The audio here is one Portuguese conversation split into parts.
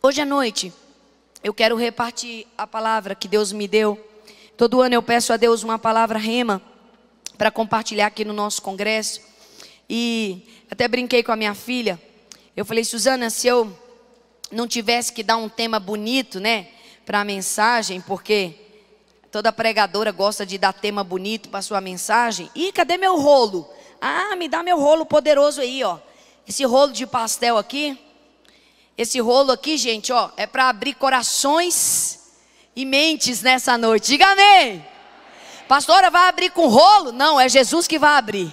Hoje à noite, eu quero repartir a palavra que Deus me deu. Todo ano eu peço a Deus uma palavra rema para compartilhar aqui no nosso congresso. E até brinquei com a minha filha. Eu falei, Suzana, se eu não tivesse que dar um tema bonito, né, para a mensagem, porque toda pregadora gosta de dar tema bonito para sua mensagem. E cadê meu rolo? Ah, me dá meu rolo poderoso aí, ó. Esse rolo de pastel aqui. Esse rolo aqui, gente, ó, é para abrir corações e mentes nessa noite. Diga amém. Pastora, vai abrir com rolo? Não, é Jesus que vai abrir.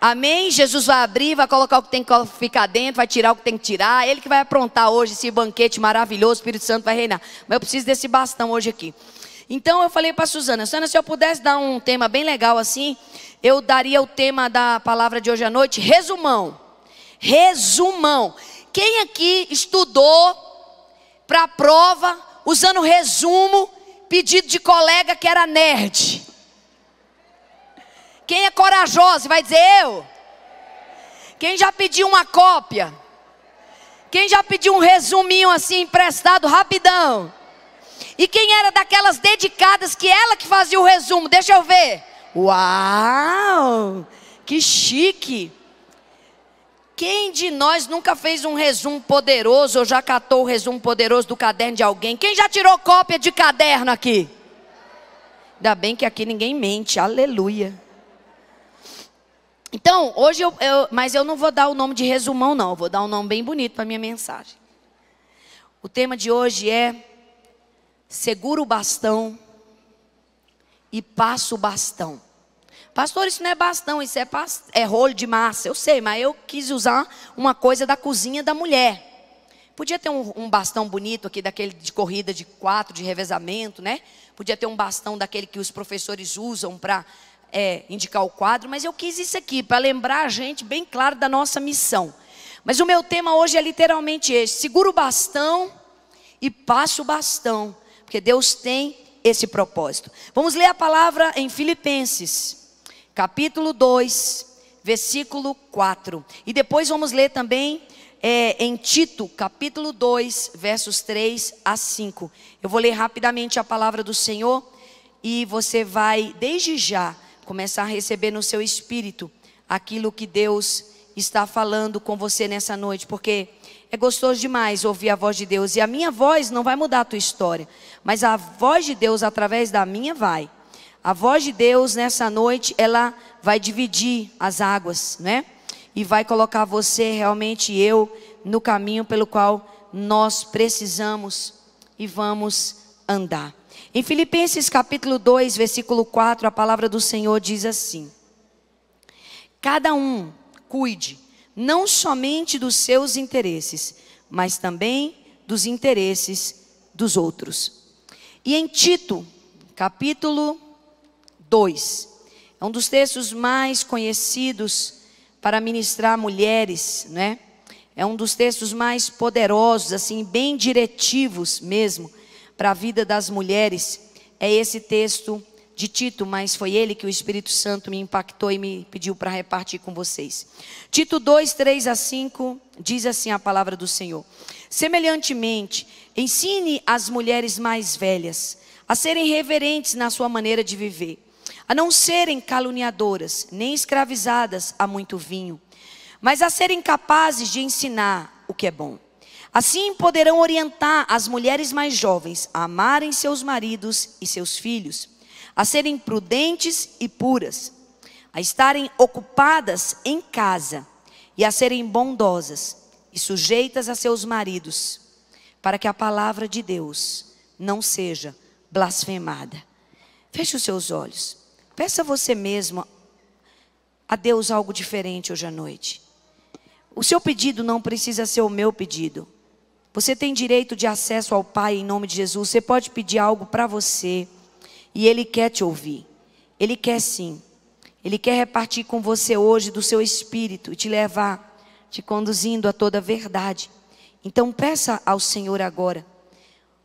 Amém? Jesus vai abrir, vai colocar o que tem que ficar dentro, vai tirar o que tem que tirar. Ele que vai aprontar hoje esse banquete maravilhoso, o Espírito Santo vai reinar. Mas eu preciso desse bastão hoje aqui. Então eu falei para Suzana, Suzana, se eu pudesse dar um tema bem legal assim, eu daria o tema da palavra de hoje à noite, resumão. Resumão. Quem aqui estudou para a prova usando resumo pedido de colega que era nerd? Quem é corajoso vai dizer eu? Quem já pediu uma cópia? Quem já pediu um resuminho assim emprestado rapidão? E quem era daquelas dedicadas que ela que fazia o resumo? Deixa eu ver. Uau! Que chique! Quem de nós nunca fez um resumo poderoso ou já catou o resumo poderoso do caderno de alguém? Quem já tirou cópia de caderno aqui? Ainda bem que aqui ninguém mente, aleluia. Então, hoje eu, eu mas eu não vou dar o nome de resumão, não. Eu vou dar um nome bem bonito para minha mensagem. O tema de hoje é Segura o bastão e passa o bastão. Pastor, isso não é bastão, isso é, é rolo de massa. Eu sei, mas eu quis usar uma coisa da cozinha da mulher. Podia ter um, um, bastão bonito aqui, daquele de corrida de quatro, de revezamento, né? Podia ter um bastão daquele que os professores usam para é, indicar o quadro, mas eu quis isso aqui para lembrar a gente bem claro da nossa missão. Mas o meu tema hoje é literalmente este: segura o bastão e passa o bastão, porque Deus tem esse propósito. Vamos ler a palavra em Filipenses capítulo 2, versículo 4. E depois vamos ler também é, em Tito, capítulo 2, versos 3 a 5. Eu vou ler rapidamente a palavra do Senhor e você vai, desde já, começar a receber no seu espírito aquilo que Deus está falando com você nessa noite, porque é gostoso demais ouvir a voz de Deus. E a minha voz não vai mudar a tua história, mas a voz de Deus através da minha vai. A voz de Deus nessa noite, ela vai dividir as águas, né? E vai colocar você, realmente eu, no caminho pelo qual nós precisamos e vamos andar. Em Filipenses capítulo 2, versículo 4, a palavra do Senhor diz assim: Cada um cuide não somente dos seus interesses, mas também dos interesses dos outros. E em Tito, capítulo 2. É um dos textos mais conhecidos para ministrar mulheres, né? É um dos textos mais poderosos, assim, bem diretivos mesmo para a vida das mulheres. É esse texto de Tito, mas foi ele que o Espírito Santo me impactou e me pediu para repartir com vocês. Tito 2, 3 a 5 diz assim a palavra do Senhor: Semelhantemente, ensine as mulheres mais velhas a serem reverentes na sua maneira de viver a não serem caluniadoras, nem escravizadas a muito vinho, mas a serem capazes de ensinar o que é bom. Assim poderão orientar as mulheres mais jovens a amarem seus maridos e seus filhos, a serem prudentes e puras, a estarem ocupadas em casa e a serem bondosas e sujeitas a seus maridos, para que a palavra de Deus não seja blasfemada. Feche os seus olhos. Peça a você mesmo a Deus algo diferente hoje à noite. O seu pedido não precisa ser o meu pedido. Você tem direito de acesso ao Pai em nome de Jesus. Você pode pedir algo para você e Ele quer te ouvir. Ele quer sim. Ele quer repartir com você hoje do seu espírito e te levar, te conduzindo a toda a verdade. Então peça ao Senhor agora.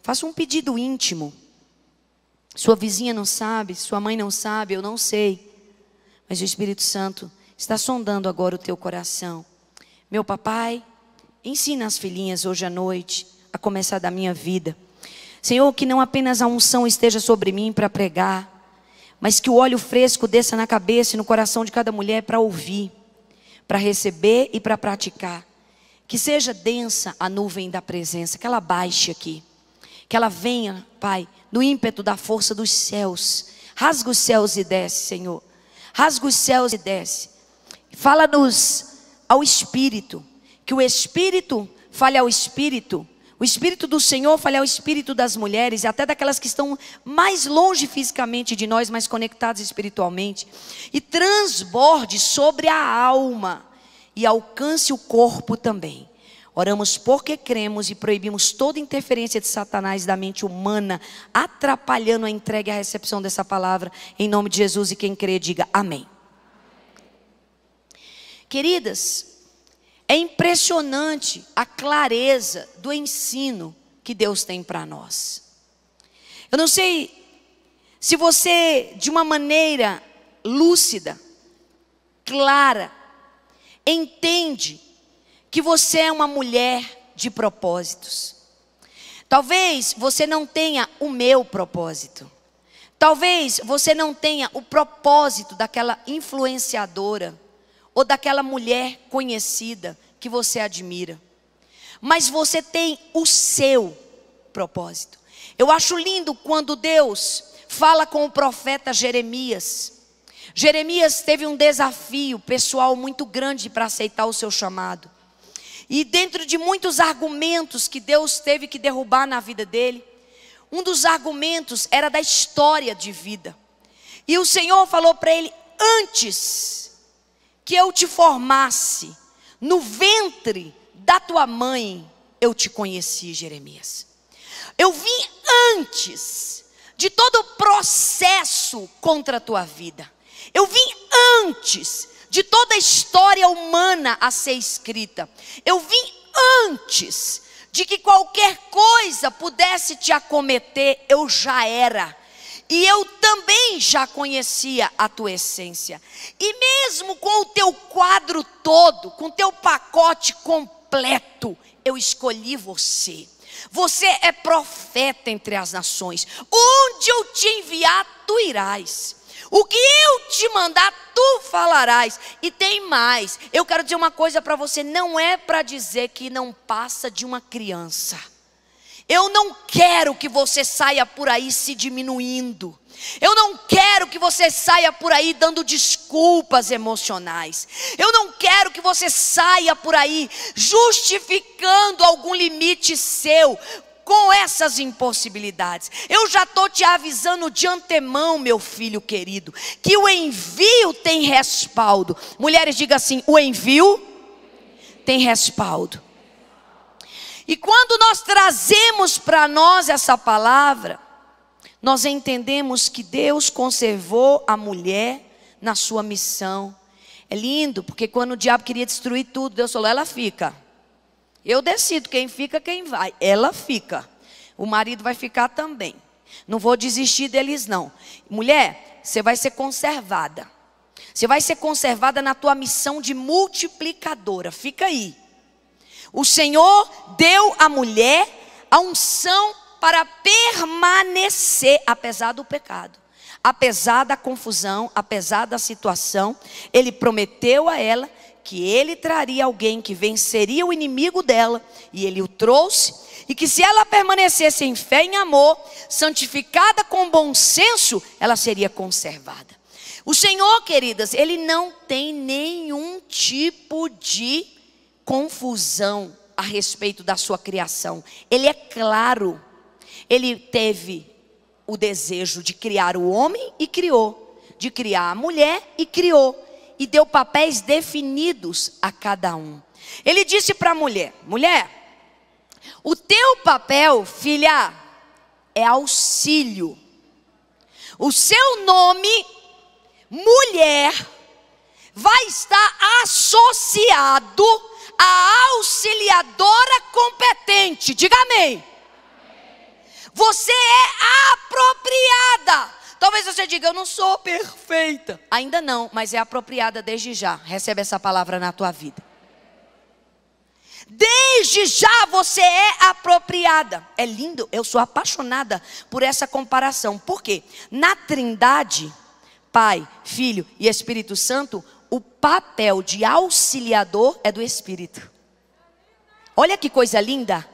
Faça um pedido íntimo. Sua vizinha não sabe, sua mãe não sabe, eu não sei. Mas o Espírito Santo está sondando agora o teu coração. Meu papai, ensina as filhinhas hoje à noite a começar da minha vida. Senhor, que não apenas a unção esteja sobre mim para pregar, mas que o óleo fresco desça na cabeça e no coração de cada mulher para ouvir, para receber e para praticar. Que seja densa a nuvem da presença, que ela baixe aqui. Que ela venha, Pai, no ímpeto da força dos céus. Rasga os céus e desce, Senhor. Rasga os céus e desce. Fala-nos ao Espírito. Que o Espírito fale ao Espírito. O Espírito do Senhor fale ao Espírito das mulheres e até daquelas que estão mais longe fisicamente de nós, mas conectadas espiritualmente. E transborde sobre a alma e alcance o corpo também. Oramos porque cremos e proibimos toda interferência de Satanás da mente humana, atrapalhando a entrega e a recepção dessa palavra. Em nome de Jesus e quem crê, diga amém. Queridas, é impressionante a clareza do ensino que Deus tem para nós. Eu não sei se você, de uma maneira lúcida, clara, entende que você é uma mulher de propósitos. Talvez você não tenha o meu propósito. Talvez você não tenha o propósito daquela influenciadora ou daquela mulher conhecida que você admira. Mas você tem o seu propósito. Eu acho lindo quando Deus fala com o profeta Jeremias. Jeremias teve um desafio pessoal muito grande para aceitar o seu chamado. E dentro de muitos argumentos que Deus teve que derrubar na vida dele, um dos argumentos era da história de vida. E o Senhor falou para ele: Antes que eu te formasse no ventre da tua mãe, eu te conheci, Jeremias. Eu vim antes de todo o processo contra a tua vida. Eu vim antes de toda a história humana a ser escrita. Eu vim antes de que qualquer coisa pudesse te acometer, eu já era. E eu também já conhecia a tua essência. E mesmo com o teu quadro todo, com o teu pacote completo, eu escolhi você. Você é profeta entre as nações. Onde eu te enviar, tu irás. O que eu te mandar, tu falarás. E tem mais. Eu quero dizer uma coisa para você: não é para dizer que não passa de uma criança. Eu não quero que você saia por aí se diminuindo. Eu não quero que você saia por aí dando desculpas emocionais. Eu não quero que você saia por aí justificando algum limite seu com essas impossibilidades. Eu já estou te avisando de antemão, meu filho querido, que o envio tem respaldo. Mulheres, diga assim: o envio tem respaldo. E quando nós trazemos para nós essa palavra, nós entendemos que Deus conservou a mulher na sua missão. É lindo, porque quando o diabo queria destruir tudo, Deus falou: ela fica. Eu decido quem fica, quem vai. Ela fica. O marido vai ficar também. Não vou desistir deles, não. Mulher, você vai ser conservada. Você vai ser conservada na tua missão de multiplicadora. Fica aí. O Senhor deu à mulher a unção para permanecer, apesar do pecado, apesar da confusão, apesar da situação. Ele prometeu a ela que ele traria alguém que venceria o inimigo dela, e ele o trouxe, e que se ela permanecesse em fé e em amor, santificada com bom senso, ela seria conservada. O Senhor, queridas, ele não tem nenhum tipo de confusão a respeito da sua criação. Ele é claro. Ele teve o desejo de criar o homem e criou, de criar a mulher e criou e deu papéis definidos a cada um. Ele disse para a mulher: mulher, o teu papel, filha, é auxílio. O seu nome, mulher, vai estar associado à auxiliadora competente. Diga amém. Você é apropriada Talvez você diga, eu não sou perfeita. Ainda não, mas é apropriada desde já. Recebe essa palavra na tua vida. Desde já você é apropriada. É lindo, eu sou apaixonada por essa comparação. Por quê? Na Trindade, Pai, Filho e Espírito Santo, o papel de auxiliador é do Espírito. Olha que coisa linda.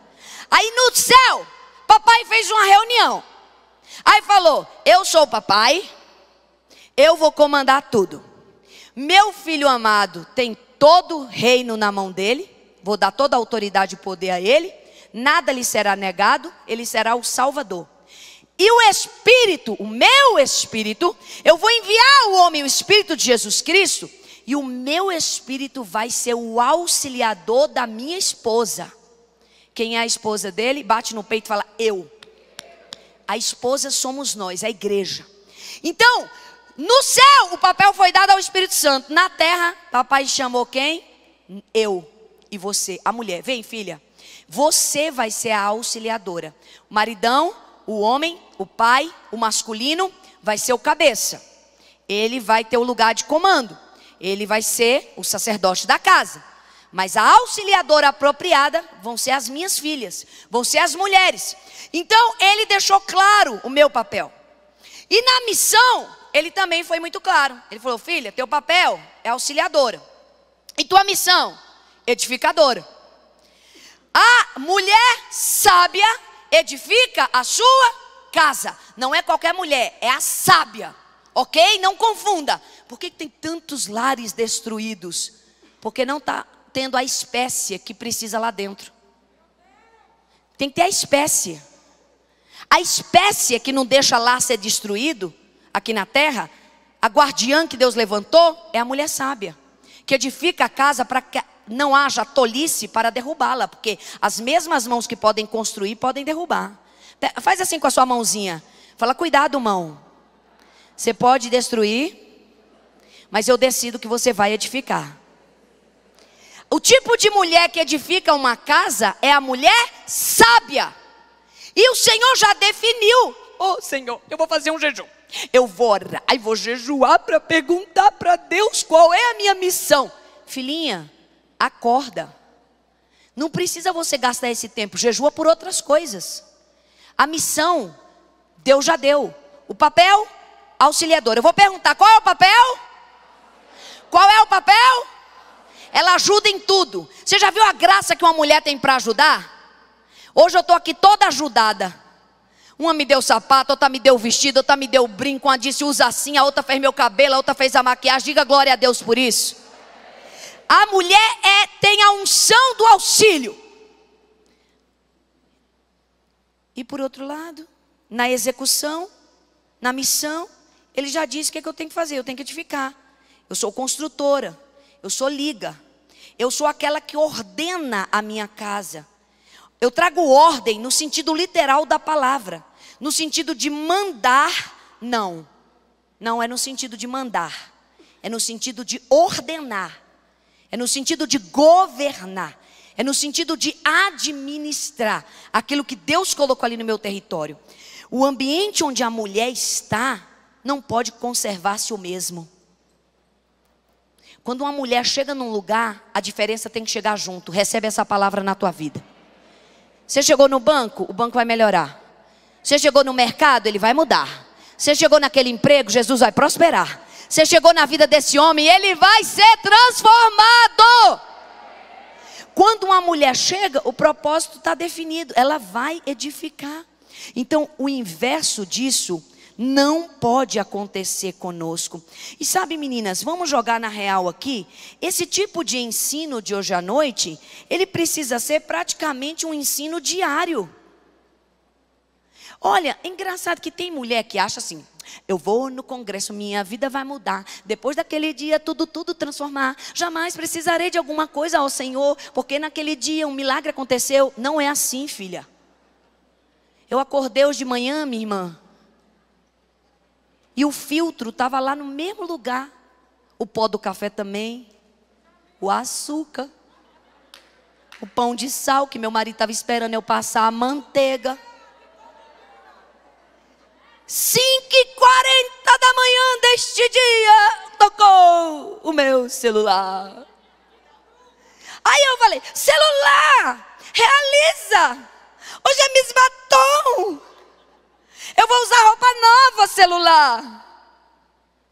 Aí no céu, papai fez uma reunião. Aí falou: Eu sou o papai, eu vou comandar tudo. Meu filho amado tem todo o reino na mão dele, vou dar toda a autoridade e poder a ele, nada lhe será negado, ele será o Salvador. E o Espírito, o meu Espírito, eu vou enviar o homem o Espírito de Jesus Cristo, e o meu Espírito vai ser o auxiliador da minha esposa. Quem é a esposa dele, bate no peito e fala: Eu. A esposa somos nós, a igreja. Então, no céu, o papel foi dado ao Espírito Santo. Na terra, papai chamou quem? Eu e você, a mulher. Vem, filha. Você vai ser a auxiliadora. O maridão, o homem, o pai, o masculino, vai ser o cabeça. Ele vai ter o lugar de comando. Ele vai ser o sacerdote da casa. Mas a auxiliadora apropriada vão ser as minhas filhas, vão ser as mulheres. Então, ele deixou claro o meu papel. E na missão, ele também foi muito claro. Ele falou: Filha, teu papel é auxiliadora. E tua missão? Edificadora. A mulher sábia edifica a sua casa. Não é qualquer mulher, é a sábia. Ok? Não confunda. Por que tem tantos lares destruídos? Porque não está tendo a espécie que precisa lá dentro. Tem que ter a espécie. A espécie que não deixa lá ser destruído, aqui na terra, a guardiã que Deus levantou é a mulher sábia, que edifica a casa para que não haja tolice para derrubá-la, porque as mesmas mãos que podem construir podem derrubar. Faz assim com a sua mãozinha. Fala, cuidado, mão. Você pode destruir, mas eu decido que você vai edificar. O tipo de mulher que edifica uma casa é a mulher sábia. E o Senhor já definiu: oh, Senhor, eu vou fazer um jejum. Eu vou orar e vou jejuar para perguntar para Deus qual é a minha missão. Filhinha, acorda. Não precisa você gastar esse tempo, jejua por outras coisas. A missão, Deus já deu. O papel, auxiliador. Eu vou perguntar: qual é o papel? Qual é o papel? ela ajuda em tudo. Você já viu a graça que uma mulher tem para ajudar? Hoje eu estou aqui toda ajudada. Uma me deu sapato, outra me deu vestido, outra me deu brinco, uma disse usa assim, a outra fez meu cabelo, a outra fez a maquiagem. Diga glória a Deus por isso. A mulher é, tem a unção do auxílio. E por outro lado, na execução, na missão, ele já disse o que, é que eu tenho que fazer, eu tenho que edificar. Eu sou construtora eu sou liga. Eu sou aquela que ordena a minha casa. Eu trago ordem no sentido literal da palavra. No sentido de mandar, não. Não é no sentido de mandar. É no sentido de ordenar. É no sentido de governar. É no sentido de administrar aquilo que Deus colocou ali no meu território. O ambiente onde a mulher está não pode conservar-se o mesmo. Quando uma mulher chega num lugar, a diferença tem que chegar junto. Recebe essa palavra na tua vida. Você chegou no banco, o banco vai melhorar. Você chegou no mercado, ele vai mudar. Você chegou naquele emprego, Jesus vai prosperar. Você chegou na vida desse homem, ele vai ser transformado. Quando uma mulher chega, o propósito está definido, ela vai edificar. Então, o inverso disso não pode acontecer conosco. E sabe, meninas, vamos jogar na real aqui. Esse tipo de ensino de hoje à noite, ele precisa ser praticamente um ensino diário. Olha, é engraçado que tem mulher que acha assim: eu vou no congresso, minha vida vai mudar. Depois daquele dia, tudo, tudo transformar. Jamais precisarei de alguma coisa ao Senhor, porque naquele dia um milagre aconteceu. Não é assim, filha. Eu acordei hoje de manhã, minha irmã. E o filtro estava lá no mesmo lugar. O pó do café também. O açúcar. O pão de sal que meu marido estava esperando eu passar. A manteiga. 5 e 40 da manhã deste dia, tocou o meu celular. Aí eu falei: celular, realiza! Hoje é misbatom! Eu vou usar roupa nova, celular.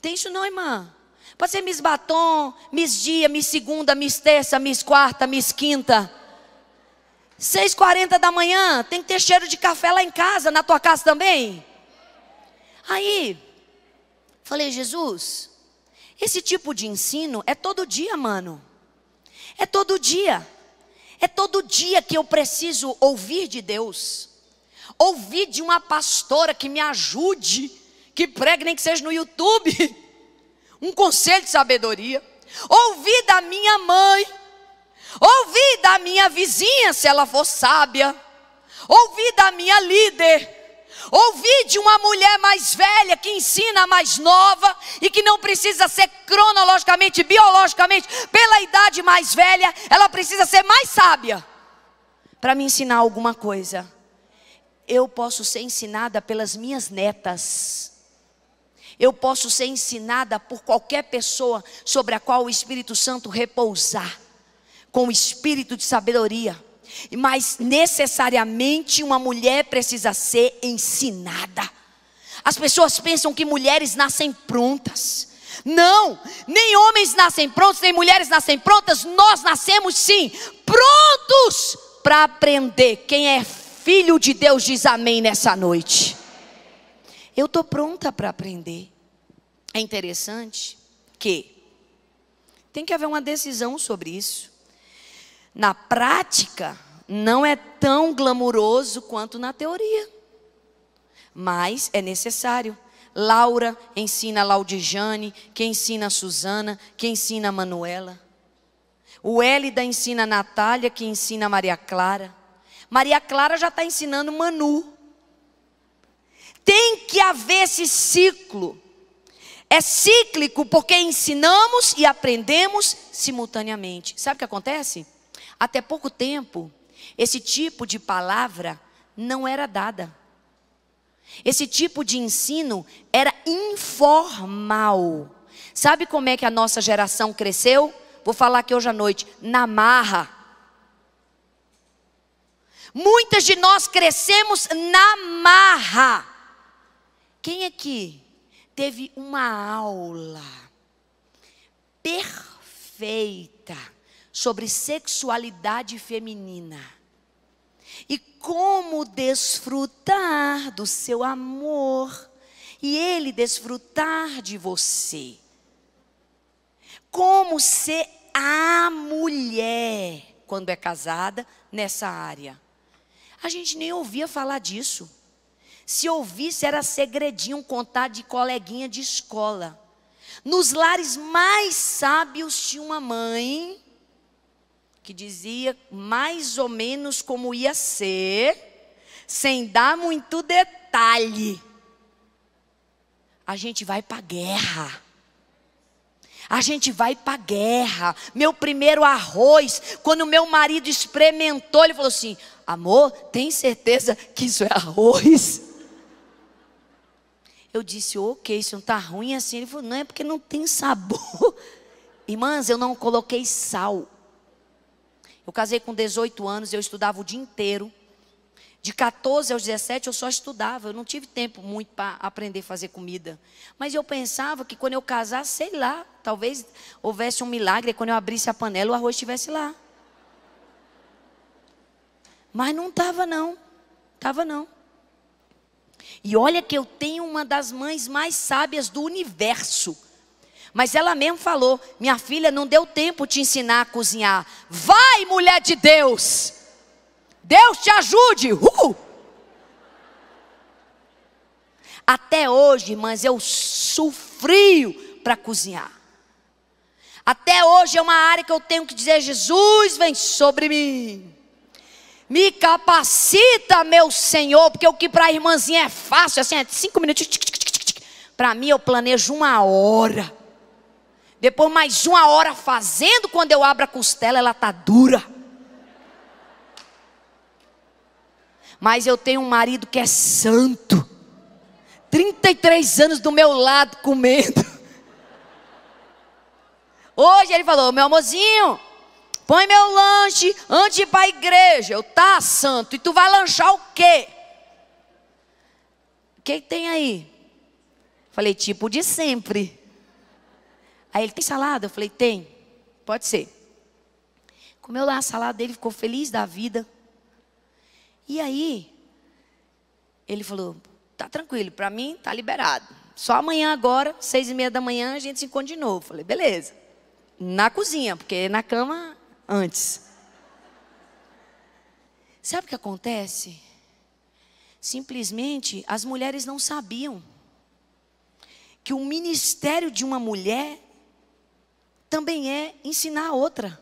Tem isso não, irmã? Pode ser mis Batom, mis Dia, mis Segunda, mis Terça, mis Quarta, mis Quinta. 6h40 da manhã, tem que ter cheiro de café lá em casa, na tua casa também. Aí, falei, Jesus, esse tipo de ensino é todo dia, mano. É todo dia. É todo dia que eu preciso ouvir de Deus. Ouvir de uma pastora que me ajude, que pregue nem que seja no YouTube, um conselho de sabedoria. Ouvir da minha mãe, ouvir da minha vizinha, se ela for sábia, ouvir da minha líder, ouvir de uma mulher mais velha que ensina a mais nova e que não precisa ser cronologicamente, biologicamente, pela idade mais velha, ela precisa ser mais sábia para me ensinar alguma coisa eu posso ser ensinada pelas minhas netas. Eu posso ser ensinada por qualquer pessoa sobre a qual o Espírito Santo repousar, com o espírito de sabedoria. Mas necessariamente uma mulher precisa ser ensinada. As pessoas pensam que mulheres nascem prontas. Não, nem homens nascem prontos, nem mulheres nascem prontas. Nós nascemos sim, prontos para aprender. Quem é filho de Deus diz amém nessa noite? Eu estou pronta para aprender. É interessante que tem que haver uma decisão sobre isso. Na prática, não é tão glamuroso quanto na teoria, mas é necessário. Laura ensina a Laudijane, que ensina a Suzana, que ensina a Manuela. O Hélida ensina a Natália, que ensina a Maria Clara. Maria Clara já está ensinando Manu. Tem que haver esse ciclo. É cíclico porque ensinamos e aprendemos simultaneamente. Sabe o que acontece? Até pouco tempo, esse tipo de palavra não era dada. Esse tipo de ensino era informal. Sabe como é que a nossa geração cresceu? Vou falar aqui hoje à noite, na marra. Muitas de nós crescemos na marra. Quem aqui teve uma aula perfeita sobre sexualidade feminina e como desfrutar do seu amor e ele desfrutar de você? Como ser a mulher quando é casada nessa área? A gente nem ouvia falar disso. Se ouvisse, era segredinho contado de coleguinha de escola. Nos lares mais sábios tinha uma mãe que dizia mais ou menos como ia ser, sem dar muito detalhe. A gente vai para a guerra. A gente vai para a guerra. Meu primeiro arroz, quando meu marido experimentou, ele falou assim: Amor, tem certeza que isso é arroz? Eu disse, ok, isso não está ruim assim. Ele falou, não, é porque não tem sabor. Irmãs, eu não coloquei sal. Eu casei com 18 anos, eu estudava o dia inteiro. De 14 aos 17 eu só estudava, eu não tive tempo muito para aprender a fazer comida. Mas eu pensava que quando eu casar, sei lá, talvez houvesse um milagre, quando eu abrisse a panela o arroz estivesse lá. Mas não estava, não. Estava, não. E olha que eu tenho uma das mães mais sábias do universo. Mas ela mesmo falou: Minha filha, não deu tempo te ensinar a cozinhar. Vai, mulher de Deus! Deus te ajude! Uh! Até hoje, irmãs, eu sofrio para cozinhar. Até hoje é uma área que eu tenho que dizer: Jesus, vem sobre mim. Me capacita, meu Senhor, porque o que para a irmãzinha é fácil, assim, é cinco minutos. Para mim, eu planejo uma hora. Depois, mais uma hora fazendo. Quando eu abro a costela, ela tá dura. Mas eu tenho um marido que é santo. 33 anos do meu lado comendo. Hoje ele falou: meu amorzinho, põe meu lanche antes de ir para a igreja. Eu, tá, santo, e tu vai lanchar o quê? O que tem aí? Falei, tipo de sempre. Aí ele, tem salada? Eu falei, tem. Pode ser. Comeu lá a salada dele, ficou feliz da vida. E aí, ele falou, tá tranquilo, para mim tá liberado. Só amanhã agora, seis e meia da manhã, a gente se encontra de novo. Falei, beleza. Na cozinha, porque na cama antes. Sabe o que acontece? Simplesmente as mulheres não sabiam que o ministério de uma mulher também é ensinar a outra.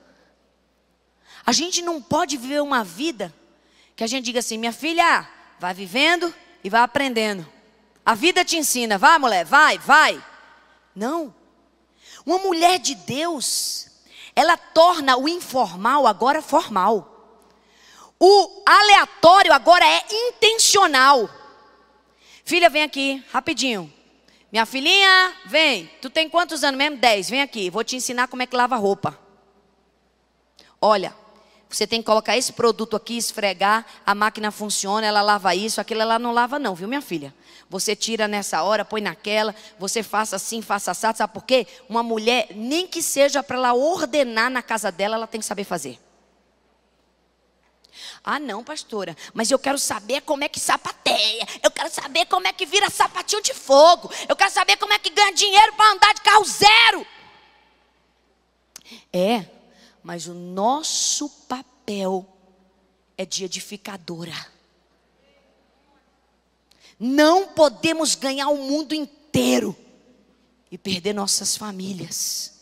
A gente não pode viver uma vida que a gente diga assim: minha filha, vai vivendo e vai aprendendo. A vida te ensina, vai mulher, vai, vai. Não. Uma mulher de Deus, ela torna o informal agora formal. O aleatório agora é intencional. Filha, vem aqui, rapidinho. Minha filhinha, vem. Tu tem quantos anos mesmo? Dez. Vem aqui, vou te ensinar como é que lava roupa. Olha, você tem que colocar esse produto aqui, esfregar, a máquina funciona, ela lava isso, aquilo ela não lava não, viu minha filha? Você tira nessa hora, põe naquela, você faça assim, faça assado, sabe por quê? Uma mulher, nem que seja para ela ordenar na casa dela, ela tem que saber fazer. Ah não, pastora, mas eu quero saber como é que sapateia, eu quero saber como é que vira sapatinho de fogo, eu quero saber como é que ganha dinheiro para andar de carro zero. É, mas o nosso papel é de edificadora. Não podemos ganhar o mundo inteiro e perder nossas famílias,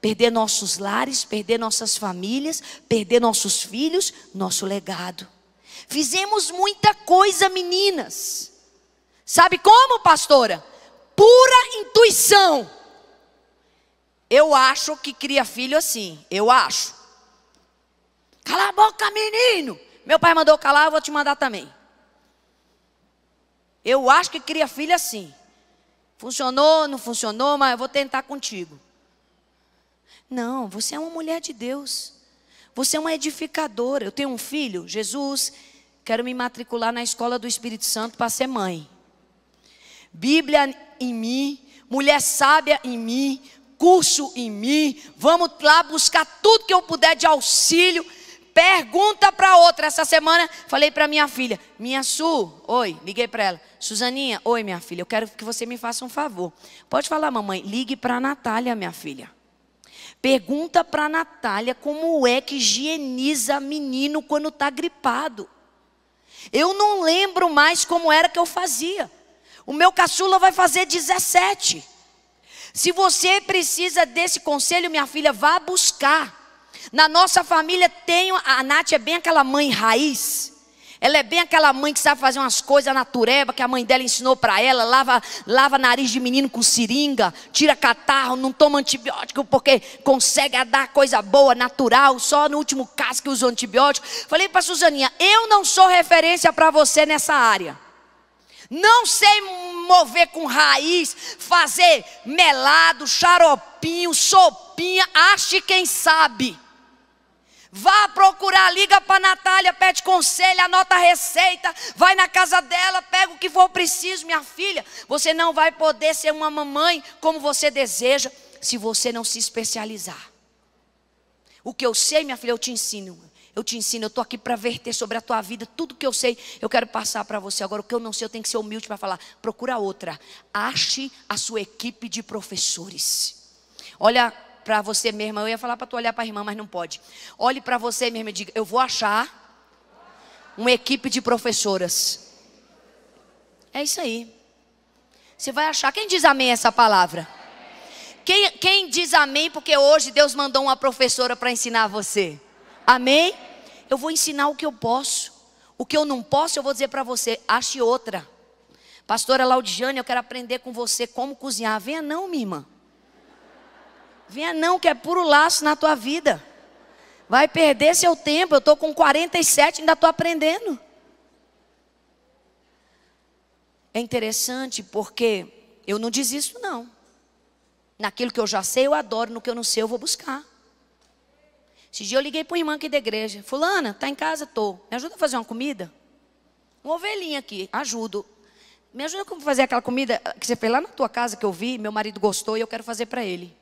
perder nossos lares, perder nossas famílias, perder nossos filhos, nosso legado. Fizemos muita coisa, meninas. Sabe como, pastora? Pura intuição. Eu acho que cria filho assim. Eu acho. Cala a boca, menino. Meu pai mandou calar, eu vou te mandar também. Eu acho que cria filho assim. Funcionou, não funcionou, mas eu vou tentar contigo. Não, você é uma mulher de Deus. Você é uma edificadora. Eu tenho um filho, Jesus, quero me matricular na escola do Espírito Santo para ser mãe. Bíblia em mim, mulher sábia em mim, curso em mim, vamos lá buscar tudo que eu puder de auxílio. Pergunta para outra. Essa semana falei para minha filha, minha Su, oi, liguei para ela. Suzaninha, oi, minha filha, eu quero que você me faça um favor. Pode falar, mamãe, ligue para a Natália, minha filha. Pergunta para a Natália como é que higieniza menino quando está gripado. Eu não lembro mais como era que eu fazia. O meu caçula vai fazer 17. Se você precisa desse conselho, minha filha, vá buscar. Na nossa família tem, a Nath é bem aquela mãe raiz. Ela é bem aquela mãe que sabe fazer umas coisas natureba que a mãe dela ensinou para ela, lava, lava nariz de menino com seringa, tira catarro, não toma antibiótico porque consegue dar coisa boa, natural, só no último caso que usa antibiótico. Falei para Suzaninha, eu não sou referência para você nessa área. Não sei mover com raiz, fazer melado, xaropinho, sopinha, ache quem sabe. Vá procurar, liga para Natália, pede conselho, anota a receita, vai na casa dela, pega o que for preciso, minha filha. Você não vai poder ser uma mamãe como você deseja se você não se especializar. O que eu sei, minha filha, eu te ensino eu te ensino, eu estou aqui para verter sobre a tua vida tudo que eu sei, eu quero passar para você. Agora, o que eu não sei, eu tenho que ser humilde para falar. Procura outra, ache a sua equipe de professores. Olha para você mesma, eu ia falar para tu olhar para a irmã, mas não pode. Olhe para você mesma e diga: eu vou achar uma equipe de professoras. É isso aí. Você vai achar. Quem diz amém essa palavra? Quem, quem diz amém porque hoje Deus mandou uma professora para ensinar você? Amém? eu vou ensinar o que eu posso. O que eu não posso, eu vou dizer para você, ache outra. Pastora Laudiane, eu quero aprender com você como cozinhar. Venha não, minha irmã. Venha não, que é puro laço na tua vida. Vai perder seu tempo. Eu estou com 47 e ainda estou aprendendo. É interessante porque eu não desisto, não. Naquilo que eu já sei, eu adoro. No que eu não sei, eu vou buscar. Esse dia eu liguei para uma irmã aqui da igreja. Fulana, tá em casa? Tô. Me ajuda a fazer uma comida? Uma ovelhinha aqui, ajudo. Me ajuda a fazer aquela comida que você fez lá na tua casa que eu vi, meu marido gostou e eu quero fazer para ele.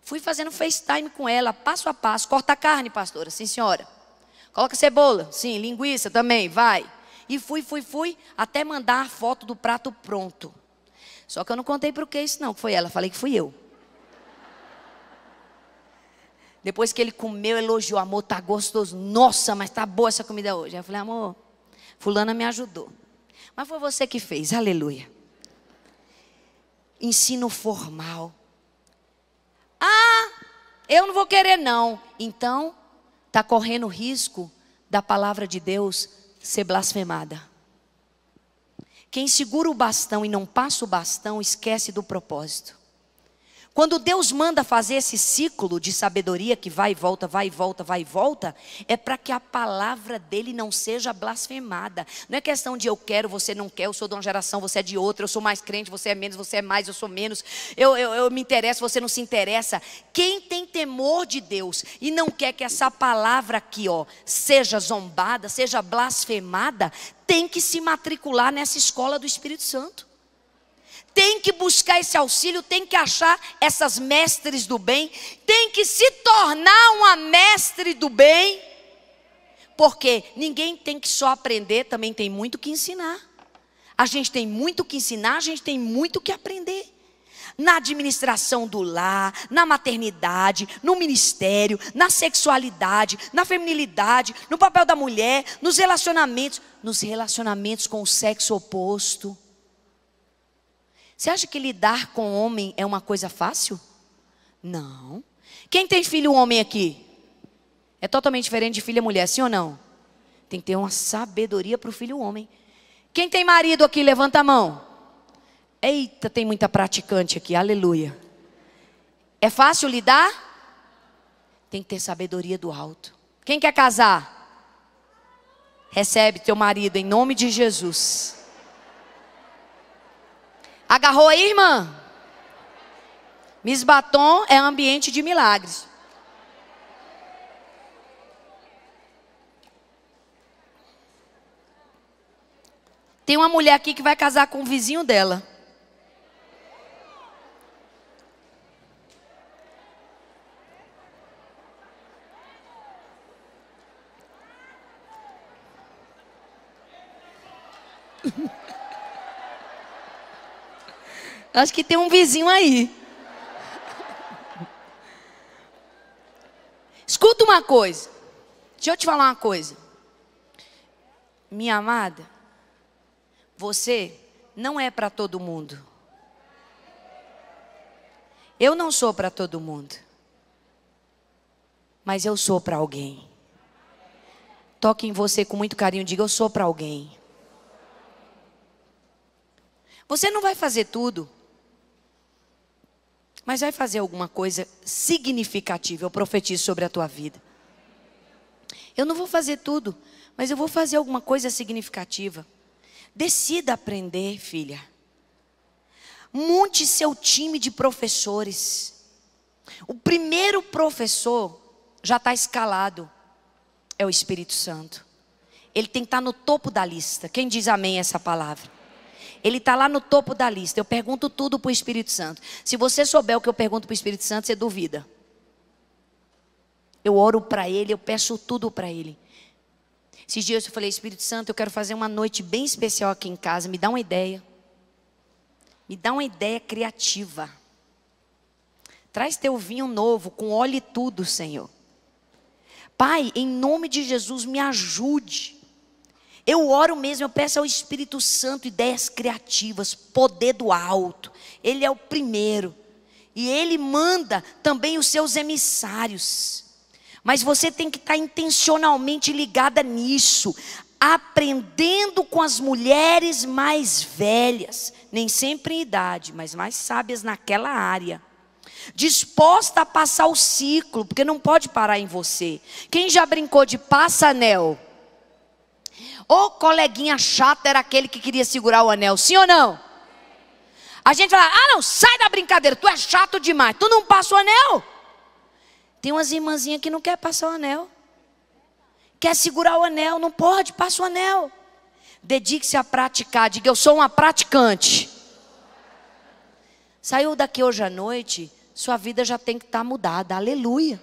Fui fazendo FaceTime com ela, passo a passo. Corta a carne, pastora. Sim, senhora. Coloca cebola. Sim, linguiça também, vai. E fui, fui, fui, até mandar a foto do prato pronto. Só que eu não contei para o que isso não, foi ela. Falei que fui eu. Depois que ele comeu, elogiou, amor, tá gostoso. Nossa, mas tá boa essa comida hoje. eu falei, amor, fulana me ajudou. Mas foi você que fez, aleluia. Ensino formal. Ah, eu não vou querer não. Então, tá correndo risco da palavra de Deus ser blasfemada. Quem segura o bastão e não passa o bastão, esquece do propósito. Quando Deus manda fazer esse ciclo de sabedoria que vai e volta, vai e volta, vai e volta, é para que a palavra dele não seja blasfemada. Não é questão de eu quero, você não quer, eu sou de uma geração, você é de outra, eu sou mais crente, você é menos, você é mais, eu sou menos, eu, eu, eu me interesso, você não se interessa. Quem tem temor de Deus e não quer que essa palavra aqui, ó, seja zombada, seja blasfemada, tem que se matricular nessa escola do Espírito Santo tem que buscar esse auxílio, tem que achar essas mestres do bem, tem que se tornar uma mestre do bem. Porque ninguém tem que só aprender, também tem muito que ensinar. A gente tem muito que ensinar, a gente tem muito que aprender. Na administração do lar, na maternidade, no ministério, na sexualidade, na feminilidade, no papel da mulher, nos relacionamentos, nos relacionamentos com o sexo oposto você acha que lidar com homem é uma coisa fácil? Não. Quem tem filho homem aqui? É totalmente diferente de filha mulher, sim ou não? Tem que ter uma sabedoria para o filho homem. Quem tem marido aqui, levanta a mão. Eita, tem muita praticante aqui, aleluia. É fácil lidar? Tem que ter sabedoria do alto. Quem quer casar? Recebe teu marido em nome de Jesus. Agarrou aí, irmã? Miss Batom é ambiente de milagres. Tem uma mulher aqui que vai casar com o vizinho dela. Acho que tem um vizinho aí. Escuta uma coisa. Deixa eu te falar uma coisa. Minha amada, você não é para todo mundo. Eu não sou para todo mundo. Mas eu sou para alguém. Toque em você com muito carinho, diga eu sou para alguém. Você não vai fazer tudo. Mas vai fazer alguma coisa significativa, eu profetizo sobre a tua vida. Eu não vou fazer tudo, mas eu vou fazer alguma coisa significativa. Decida aprender, filha. Monte seu time de professores. O primeiro professor já está escalado é o Espírito Santo. Ele tem que estar tá no topo da lista. Quem diz amém a essa palavra? ele está lá no topo da lista. Eu pergunto tudo para o Espírito Santo. Se você souber o que eu pergunto para o Espírito Santo, você duvida. Eu oro para ele, eu peço tudo para ele. Esses dias eu falei, Espírito Santo, eu quero fazer uma noite bem especial aqui em casa, me dá uma ideia. Me dá uma ideia criativa. Traz teu vinho novo, com óleo e tudo, Senhor. Pai, em nome de Jesus, me ajude. Eu oro mesmo, eu peço ao Espírito Santo ideias criativas, poder do alto. Ele é o primeiro. E ele manda também os seus emissários. Mas você tem que estar intencionalmente ligada nisso, aprendendo com as mulheres mais velhas, nem sempre em idade, mas mais sábias naquela área. Disposta a passar o ciclo, porque não pode parar em você. Quem já brincou de passa anel? O coleguinha chato era aquele que queria segurar o anel, sim ou não? A gente fala, ah não, sai da brincadeira, tu é chato demais, tu não passa o anel. Tem umas irmãzinhas que não quer passar o anel. Quer segurar o anel, não pode, passa o anel. Dedique-se a praticar, diga eu sou uma praticante. Saiu daqui hoje à noite, sua vida já tem que estar tá mudada, aleluia.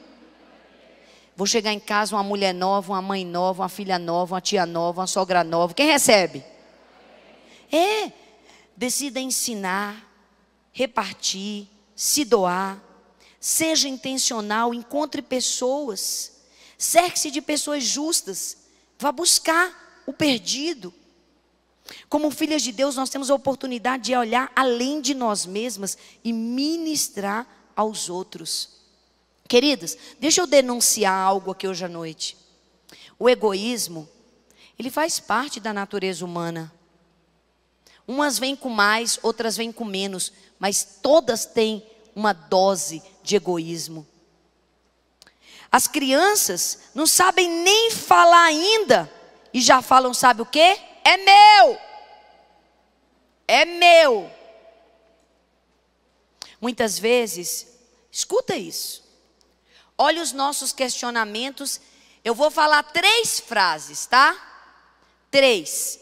Vou chegar em casa uma mulher nova, uma mãe nova, uma filha nova, uma tia nova, uma sogra nova. Quem recebe? É. Decida ensinar, repartir, se doar. Seja intencional, encontre pessoas. Cerque-se de pessoas justas. Vá buscar o perdido. Como filhas de Deus, nós temos a oportunidade de olhar além de nós mesmas e ministrar aos outros. Queridos, deixa eu denunciar algo aqui hoje à noite. O egoísmo, ele faz parte da natureza humana. Umas vêm com mais, outras vêm com menos, mas todas têm uma dose de egoísmo. As crianças não sabem nem falar ainda e já falam, sabe o quê? É meu. É meu. Muitas vezes, escuta isso. Olha os nossos questionamentos. Eu vou falar três frases, tá? Três.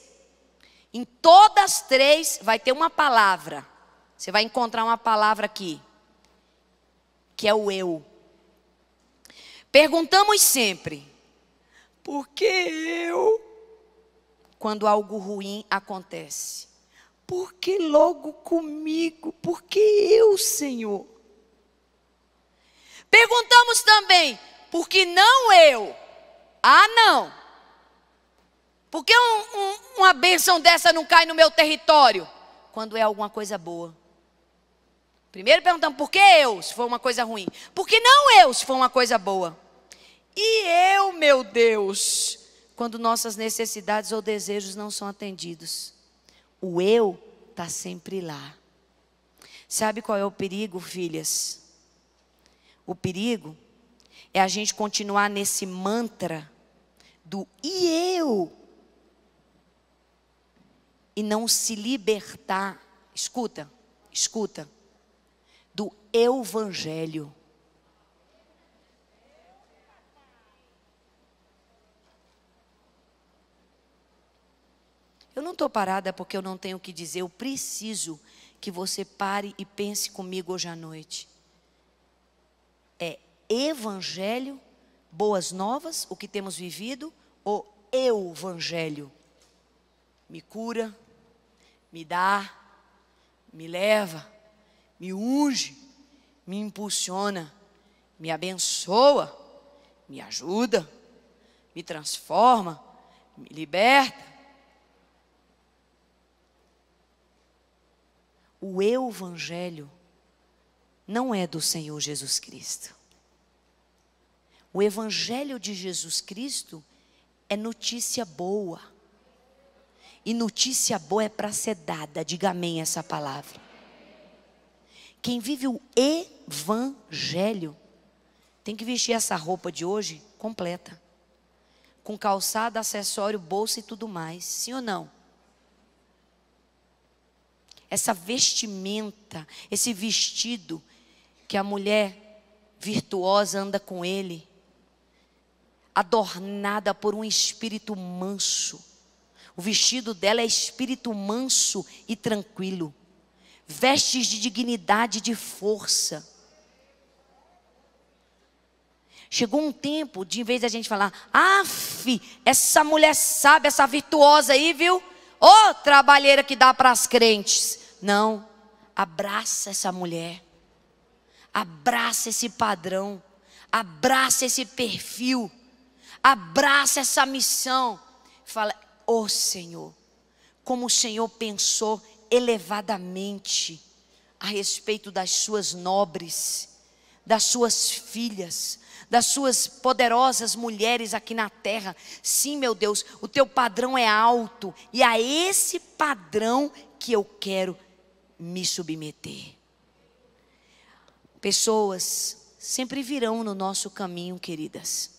Em todas três vai ter uma palavra. Você vai encontrar uma palavra aqui, que é o eu. Perguntamos sempre: por que eu? Quando algo ruim acontece. Por que logo comigo? Por que eu, Senhor? Perguntamos também, por que não eu? Ah, não. Por que um, um, uma bênção dessa não cai no meu território? Quando é alguma coisa boa. Primeiro perguntamos, por que eu, se for uma coisa ruim? Por que não eu, se for uma coisa boa? E eu, meu Deus, quando nossas necessidades ou desejos não são atendidos? O eu está sempre lá. Sabe qual é o perigo, filhas? O perigo é a gente continuar nesse mantra do e eu e não se libertar. Escuta, escuta. Do evangelho. Eu não estou parada porque eu não tenho o que dizer. Eu preciso que você pare e pense comigo hoje à noite. É evangelho, boas novas, o que temos vivido, ou evangelho. Me cura, me dá, me leva, me unge, me impulsiona, me abençoa, me ajuda, me transforma, me liberta. O evangelho não é do Senhor Jesus Cristo. O Evangelho de Jesus Cristo é notícia boa. E notícia boa é para ser dada, diga amém essa palavra. Quem vive o Evangelho tem que vestir essa roupa de hoje completa com calçado, acessório, bolsa e tudo mais. Sim ou não? Essa vestimenta, esse vestido que a mulher virtuosa anda com ele, adornada por um espírito manso. O vestido dela é espírito manso e tranquilo, vestes de dignidade e de força. Chegou um tempo de, em vez da gente falar, af, essa mulher sabe, essa virtuosa aí, viu? Ô, oh, trabalheira que dá para as crentes. Não, abraça essa mulher Abraça esse padrão, abraça esse perfil, abraça essa missão. Fala, ô oh, Senhor, como o Senhor pensou elevadamente a respeito das suas nobres, das suas filhas, das suas poderosas mulheres aqui na terra. Sim, meu Deus, o teu padrão é alto e a esse padrão que eu quero me submeter. Pessoas sempre virão no nosso caminho, queridas.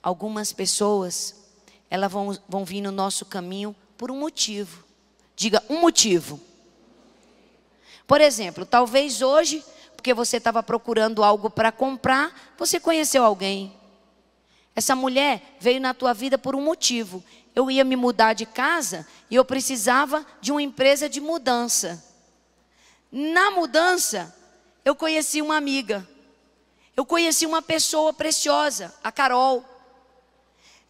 Algumas pessoas, elas vão, vão vir no nosso caminho por um motivo. Diga um motivo. Por exemplo, talvez hoje, porque você estava procurando algo para comprar, você conheceu alguém. Essa mulher veio na tua vida por um motivo. Eu ia me mudar de casa e eu precisava de uma empresa de mudança. Na mudança, eu conheci uma amiga. Eu conheci uma pessoa preciosa, a Carol.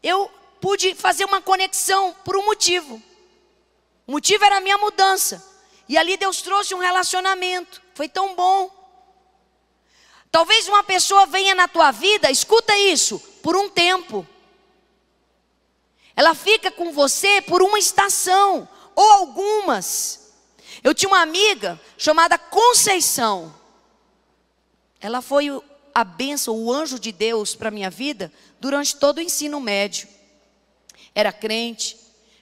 Eu pude fazer uma conexão por um motivo. O motivo era a minha mudança. E ali Deus trouxe um relacionamento. Foi tão bom. Talvez uma pessoa venha na tua vida, escuta isso, por um tempo. Ela fica com você por uma estação ou algumas. Eu tinha uma amiga chamada Conceição. Ela foi a bênção, o anjo de Deus para minha vida durante todo o ensino médio. Era crente,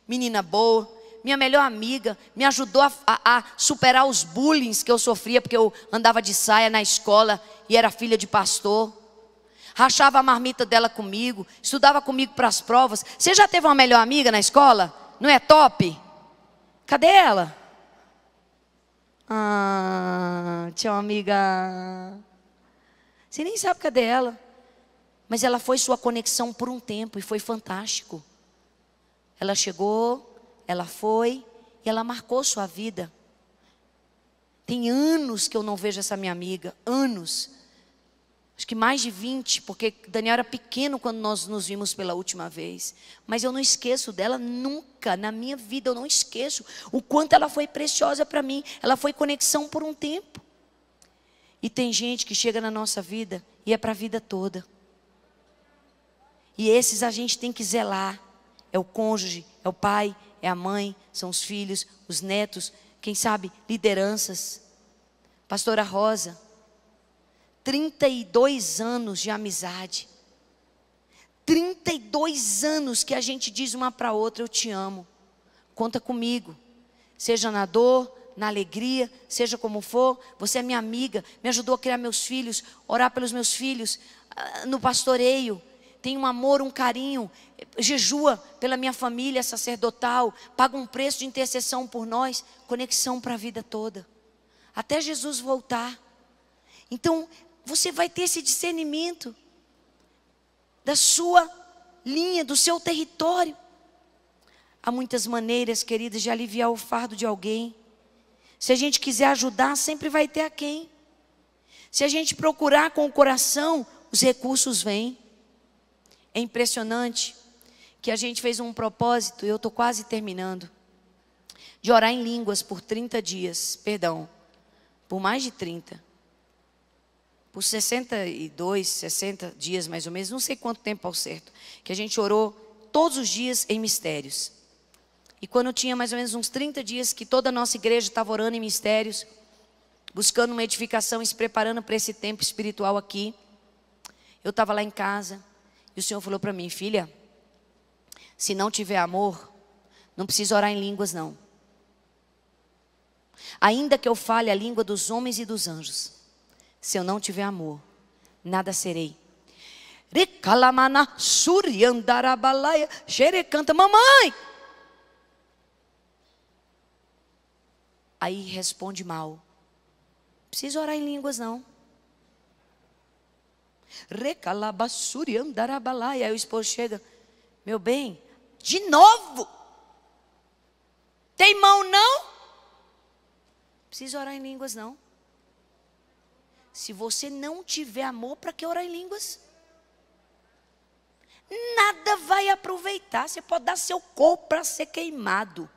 menina boa, minha melhor amiga, me ajudou a, a, a superar os bullying que eu sofria porque eu andava de saia na escola e era filha de pastor. Rachava a marmita dela comigo, estudava comigo para as provas. Você já teve uma melhor amiga na escola? Não é top? Cadê ela? Ah, uma amiga. Você nem sabe cadê ela. Mas ela foi sua conexão por um tempo e foi fantástico. Ela chegou, ela foi e ela marcou sua vida. Tem anos que eu não vejo essa minha amiga, anos. Acho que mais de 20, porque Daniel era pequeno quando nós nos vimos pela última vez. Mas eu não esqueço dela nunca, na minha vida eu não esqueço o quanto ela foi preciosa para mim. Ela foi conexão por um tempo. E tem gente que chega na nossa vida e é para a vida toda. E esses a gente tem que zelar. É o cônjuge, é o pai, é a mãe, são os filhos, os netos, quem sabe lideranças. Pastora Rosa, 32 anos de amizade. 32 anos que a gente diz uma para outra: Eu te amo, conta comigo. Seja na dor, na alegria, seja como for. Você é minha amiga, me ajudou a criar meus filhos, orar pelos meus filhos, ah, no pastoreio. Tem um amor, um carinho, jejua pela minha família sacerdotal, paga um preço de intercessão por nós, conexão para a vida toda, até Jesus voltar. Então, você vai ter esse discernimento da sua linha, do seu território. Há muitas maneiras, queridas, de aliviar o fardo de alguém, se a gente quiser ajudar, sempre vai ter a quem. Se a gente procurar com o coração, os recursos vêm. É impressionante que a gente fez um propósito, eu estou quase terminando, de orar em línguas por 30 dias, perdão, por mais de 30. Por 62, 60 dias mais ou menos, não sei quanto tempo ao certo, que a gente orou todos os dias em mistérios. E quando tinha mais ou menos uns 30 dias que toda a nossa igreja estava orando em mistérios, buscando uma edificação e se preparando para esse tempo espiritual aqui, eu estava lá em casa e o Senhor falou para mim, filha, se não tiver amor, não precisa orar em línguas não. Ainda que eu fale a língua dos homens e dos anjos, se eu não tiver amor, nada serei. Recalamana suriandarabalaia, xerecanta, mamãe, Aí responde mal. precisa orar em línguas, não. e Aí o esposo chega. Meu bem, de novo. Tem mão, não? não precisa orar em línguas, não. Se você não tiver amor, para que orar em línguas? Nada vai aproveitar. Você pode dar seu corpo para ser queimado.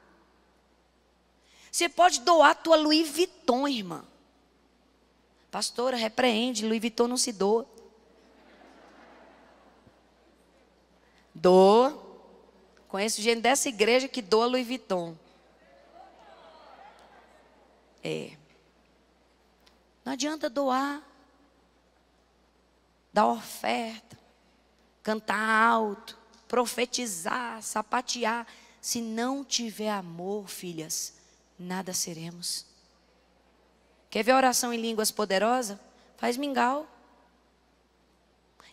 Você pode doar tua Louis Vuitton, irmã. Pastora, repreende, Louis Vuitton não se doa. Doa. Conheço gente dessa igreja que doa Louis Vuitton. É. Não adianta doar. Dar oferta. Cantar alto. Profetizar. Sapatear. Se não tiver amor, filhas, nada seremos. Quer ver a oração em línguas poderosa? Faz mingau.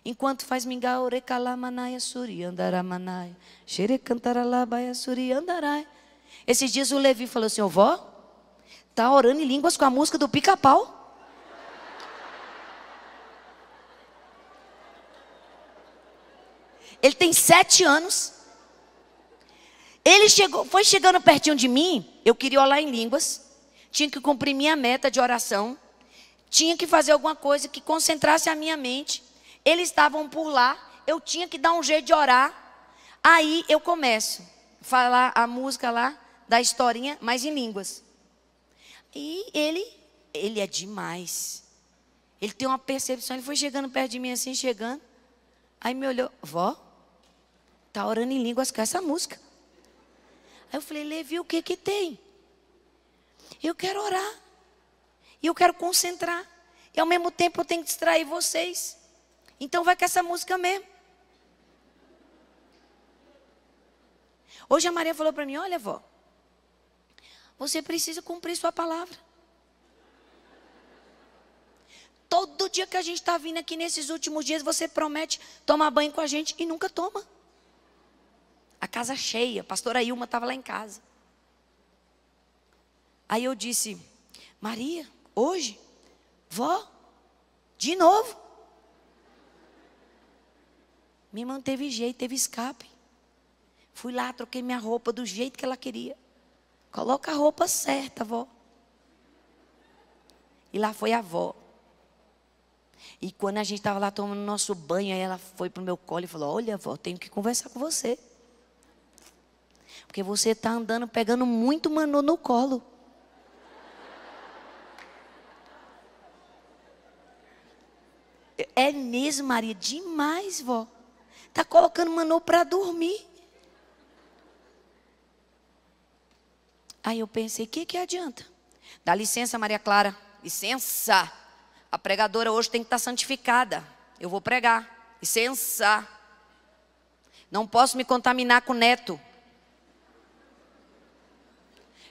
Enquanto faz mingau, recalamanai suri andaramanai, xerecantarabaia suri andarai. Esses dias o Levi falou assim: vó, tá orando em línguas com a música do pica-pau. Ele tem sete anos. Ele chegou, foi chegando pertinho de mim, eu queria orar em línguas, tinha que cumprir minha meta de oração, tinha que fazer alguma coisa que concentrasse a minha mente. Eles estavam por lá, eu tinha que dar um jeito de orar. Aí eu começo a falar a música lá da historinha, mas em línguas. E ele, ele é demais. Ele tem uma percepção, ele foi chegando perto de mim assim, chegando. Aí me olhou, vó, tá orando em línguas com essa música. Aí eu falei, Levi, o que que tem? Eu quero orar. E eu quero concentrar. E ao mesmo tempo eu tenho que distrair vocês. Então vai com essa música mesmo. Hoje a Maria falou para mim: Olha, vó, você precisa cumprir sua palavra. Todo dia que a gente está vindo aqui nesses últimos dias, você promete tomar banho com a gente e nunca toma. A casa cheia, a pastora Ilma estava lá em casa. Aí eu disse, Maria, hoje? Vó? De novo? Minha mãe teve jeito, teve escape. Fui lá, troquei minha roupa do jeito que ela queria. Coloca a roupa certa, vó. E lá foi a avó. E quando a gente estava lá tomando nosso banho, aí ela foi para o meu colo e falou: Olha, avó, tenho que conversar com você. Porque você está andando pegando muito Manô no colo. É mesmo, Maria, demais, vó. Tá colocando Manô para dormir. Aí eu pensei, o que, que adianta? Dá licença, Maria Clara. Licença. A pregadora hoje tem que estar tá santificada. Eu vou pregar. Licença. Não posso me contaminar com o neto.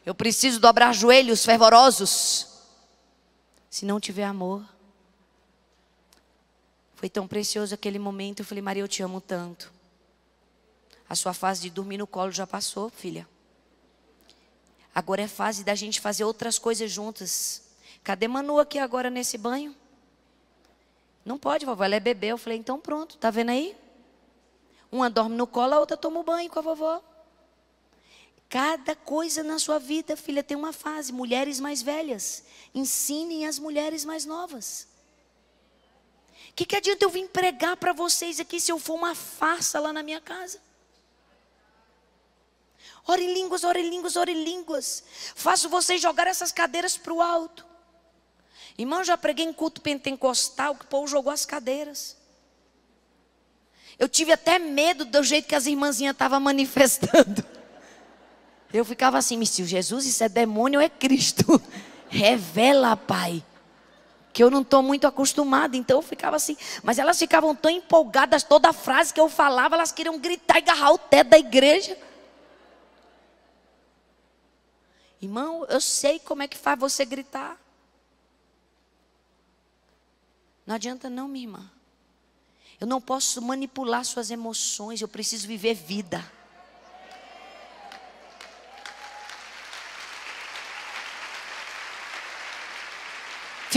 Eu preciso dobrar joelhos fervorosos. Se não tiver amor. Foi tão precioso aquele momento. Eu falei, Maria, eu te amo tanto. A sua fase de dormir no colo já passou, filha. Agora é fase da gente fazer outras coisas juntas. Cadê Manu aqui agora nesse banho? Não pode, vovó, ela é bebê. Eu falei, então pronto, tá vendo aí? Uma dorme no colo, a outra toma o banho com a vovó. Cada coisa na sua vida, filha, tem uma fase. Mulheres mais velhas, ensinem as mulheres mais novas. O que, que adianta eu vir pregar para vocês aqui se eu for uma farsa lá na minha casa? Ore línguas, ore línguas, ore línguas. Faço vocês jogar essas cadeiras para o alto. Irmão, já preguei em culto pentecostal que o povo jogou as cadeiras. Eu tive até medo do jeito que as irmãzinhas estavam manifestando. Eu ficava assim, Missil, Jesus, isso é demônio, é Cristo. Revela, Pai. Que eu não estou muito acostumada, então eu ficava assim. Mas elas ficavam tão empolgadas, toda frase que eu falava, elas queriam gritar e agarrar o teto da igreja. Irmão, eu sei como é que faz você gritar. Não adianta não, minha irmã. Eu não posso manipular suas emoções, eu preciso viver vida.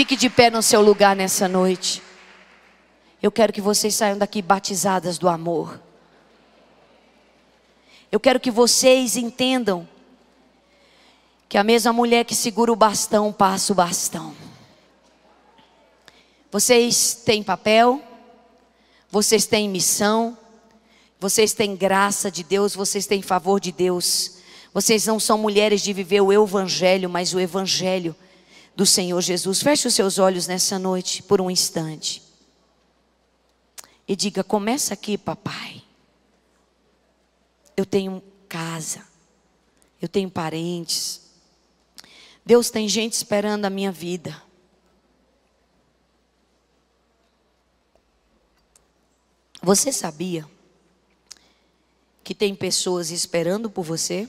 Fique de pé no seu lugar nessa noite. Eu quero que vocês saiam daqui batizadas do amor. Eu quero que vocês entendam que a mesma mulher que segura o bastão passa o bastão. Vocês têm papel, vocês têm missão, vocês têm graça de Deus, vocês têm favor de Deus. Vocês não são mulheres de viver o evangelho, mas o evangelho do Senhor Jesus. Feche os seus olhos nessa noite por um instante. E diga: começa aqui, papai. Eu tenho casa. Eu tenho parentes. Deus tem gente esperando a minha vida. Você sabia que tem pessoas esperando por você?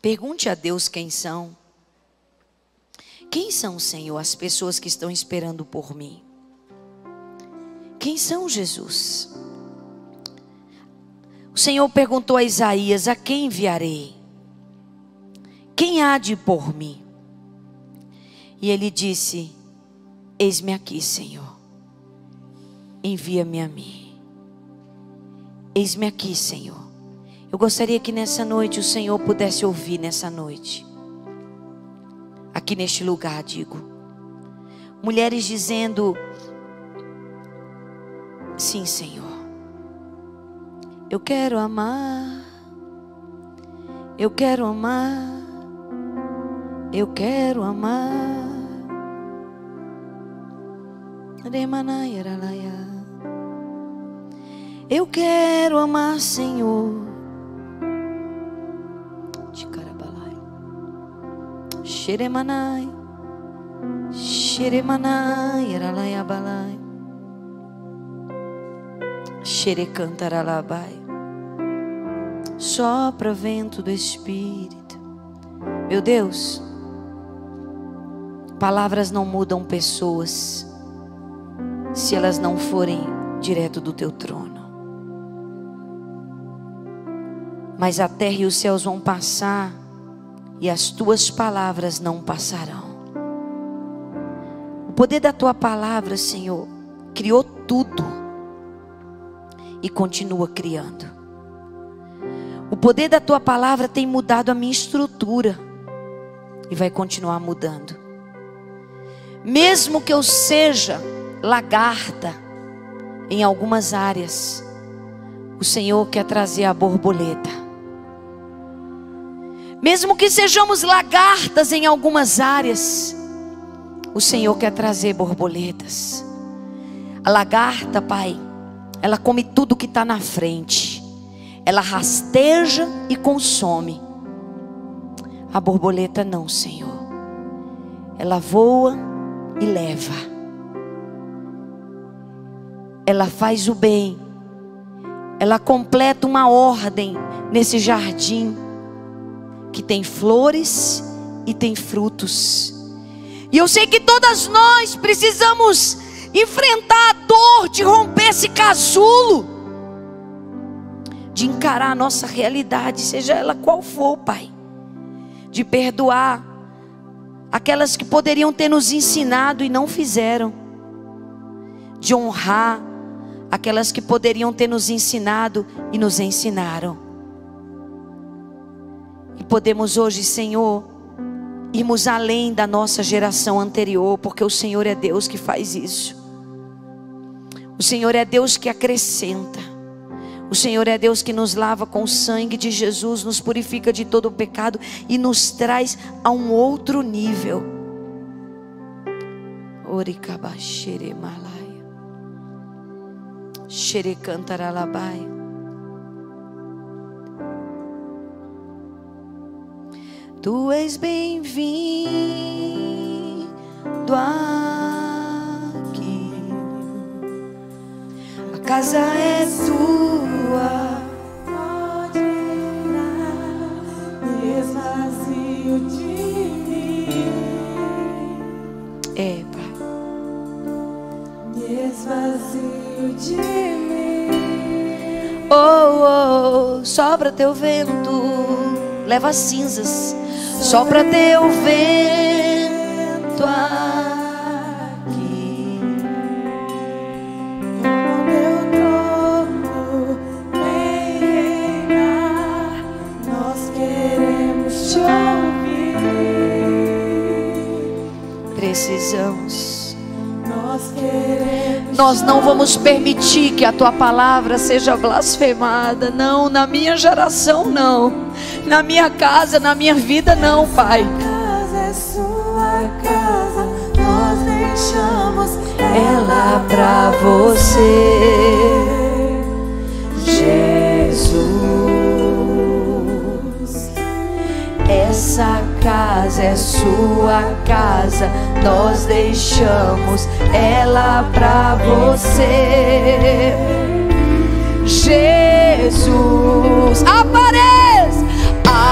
Pergunte a Deus quem são. Quem são, Senhor, as pessoas que estão esperando por mim? Quem são, Jesus? O Senhor perguntou a Isaías: A quem enviarei? Quem há de ir por mim? E ele disse: Eis-me aqui, Senhor. Envia-me a mim. Eis-me aqui, Senhor. Eu gostaria que nessa noite o Senhor pudesse ouvir nessa noite aqui neste lugar, digo. Mulheres dizendo: Sim, Senhor. Eu quero amar. Eu quero amar. Eu quero amar. Eu quero amar, Senhor. Xeremanai, Sheremanai, Eralaiabalai, Sherecantaralabai. Sopra vento do Espírito. Meu Deus, palavras não mudam pessoas se elas não forem direto do teu trono. Mas a terra e os céus vão passar e as tuas palavras não passarão. O poder da tua palavra, Senhor, criou tudo e continua criando. O poder da tua palavra tem mudado a minha estrutura e vai continuar mudando. Mesmo que eu seja lagarta em algumas áreas, o Senhor quer trazer a borboleta mesmo que sejamos lagartas em algumas áreas, o Senhor quer trazer borboletas. A lagarta, Pai, ela come tudo que está na frente, ela rasteja e consome. A borboleta não, Senhor, ela voa e leva, ela faz o bem, ela completa uma ordem nesse jardim que tem flores e tem frutos. E eu sei que todas nós precisamos enfrentar a dor de romper esse casulo, de encarar a nossa realidade, seja ela qual for, Pai, de perdoar aquelas que poderiam ter nos ensinado e não fizeram, de honrar aquelas que poderiam ter nos ensinado e nos ensinaram. E podemos hoje, Senhor, irmos além da nossa geração anterior, porque o Senhor é Deus que faz isso. O Senhor é Deus que acrescenta. O Senhor é Deus que nos lava com o sangue de Jesus, nos purifica de todo o pecado e nos traz a um outro nível. Oricabashere malai. Tu és bem-vindo aqui. A casa é tua. Pode ir esvazio de mim. É, Pai. esvazio de mim. Oh, oh, sopra teu vento leva cinzas, só para teu vento aqui. Meu corpo reinar, nós queremos te ouvir. Precisamos. Nós queremos. Nós não vamos permitir que a tua palavra seja blasfemada, não, na minha geração não na minha casa, na minha vida, não, Pai. Casa é sua casa, nós deixamos ela para você, Jesus. Essa casa é sua casa, nós deixamos ela para você, Jesus. Aparece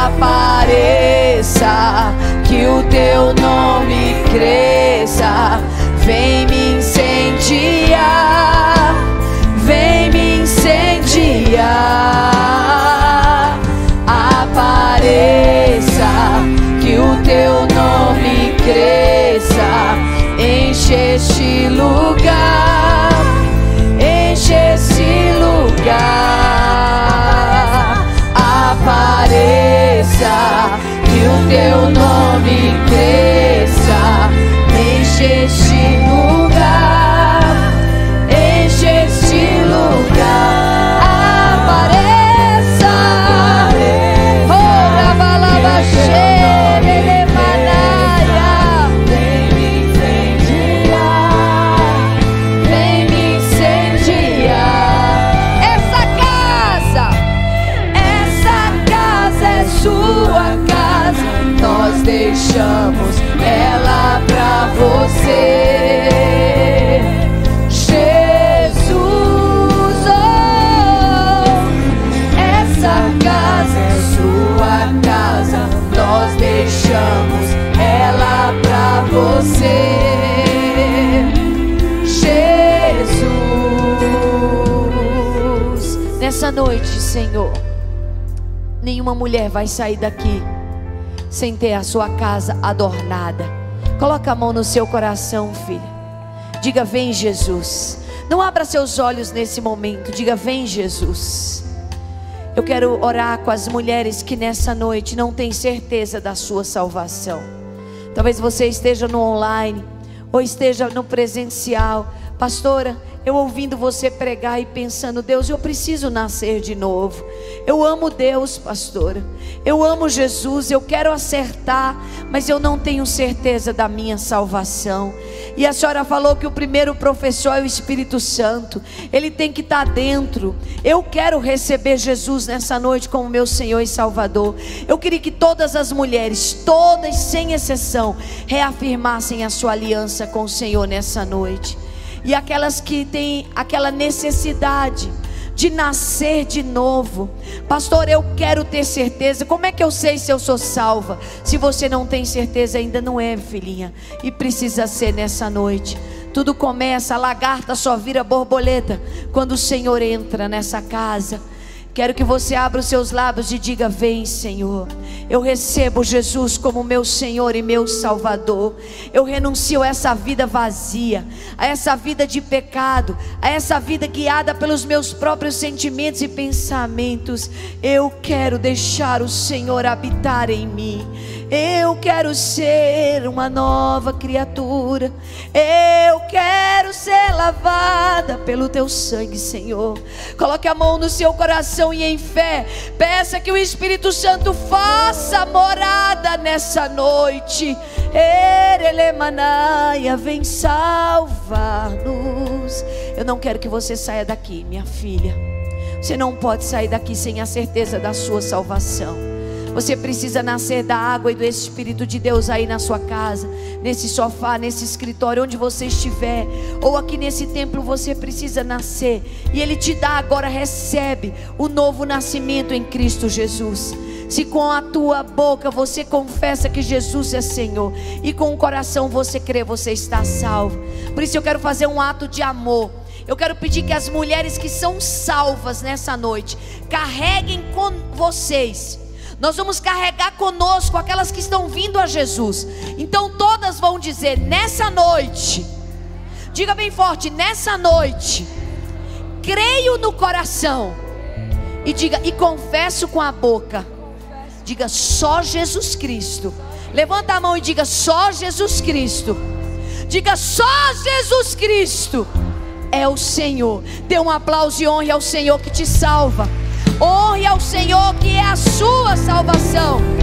apareça, que o teu nome cresça. Vem me incendiar, vem me incendiar. Apareça, que o teu nome cresça. Enche este lugar, enche este lugar. graça, que o teu nome cresça, enche este lugar. noite, Senhor, nenhuma mulher vai sair daqui sem ter a sua casa adornada. Coloca a mão no seu coração, filha. Diga: Vem, Jesus. Não abra seus olhos nesse momento. Diga: Vem, Jesus. Eu quero orar com as mulheres que nessa noite não têm certeza da sua salvação. Talvez você esteja no online ou esteja no presencial. Pastora, eu ouvindo você pregar e pensando, Deus, eu preciso nascer de novo. Eu amo Deus, pastora. Eu amo Jesus, eu quero acertar, mas eu não tenho certeza da minha salvação. E a senhora falou que o primeiro professor é o Espírito Santo. Ele tem que estar dentro. Eu quero receber Jesus nessa noite como meu Senhor e Salvador. Eu queria que todas as mulheres, todas sem exceção, reafirmassem a sua aliança com o Senhor nessa noite e aquelas que têm aquela necessidade de nascer de novo. Pastor, eu quero ter certeza. Como é que eu sei se eu sou salva? Se você não tem certeza, ainda não é, filhinha. E precisa ser nessa noite. Tudo começa, a lagarta só vira borboleta quando o Senhor entra nessa casa. Quero que você abra os seus lábios e diga: Vem, Senhor. Eu recebo Jesus como meu Senhor e meu Salvador. Eu renuncio a essa vida vazia, a essa vida de pecado, a essa vida guiada pelos meus próprios sentimentos e pensamentos. Eu quero deixar o Senhor habitar em mim. Eu quero ser uma nova criatura. Eu quero ser lavada pelo teu sangue, Senhor. Coloque a mão no seu coração e em fé, peça que o Espírito Santo faça morada nessa noite. Erelemanaia, vem salvar-nos. Eu não quero que você saia daqui, minha filha. Você não pode sair daqui sem a certeza da sua salvação. Você precisa nascer da água e do Espírito de Deus aí na sua casa, nesse sofá, nesse escritório, onde você estiver, ou aqui nesse templo, você precisa nascer. E Ele te dá agora, recebe o novo nascimento em Cristo Jesus. Se com a tua boca você confessa que Jesus é Senhor e com o coração você crê, você está salvo. Por isso eu quero fazer um ato de amor. Eu quero pedir que as mulheres que são salvas nessa noite carreguem com vocês nós vamos carregar conosco aquelas que estão vindo a Jesus. Então todas vão dizer: nessa noite, diga bem forte, nessa noite, creio no coração. E diga, e confesso com a boca. Diga só Jesus Cristo. Levanta a mão e diga só Jesus Cristo. Diga só Jesus Cristo é o Senhor. Dê um aplauso e honra ao Senhor que te salva. Honre ao Senhor que é a sua salvação.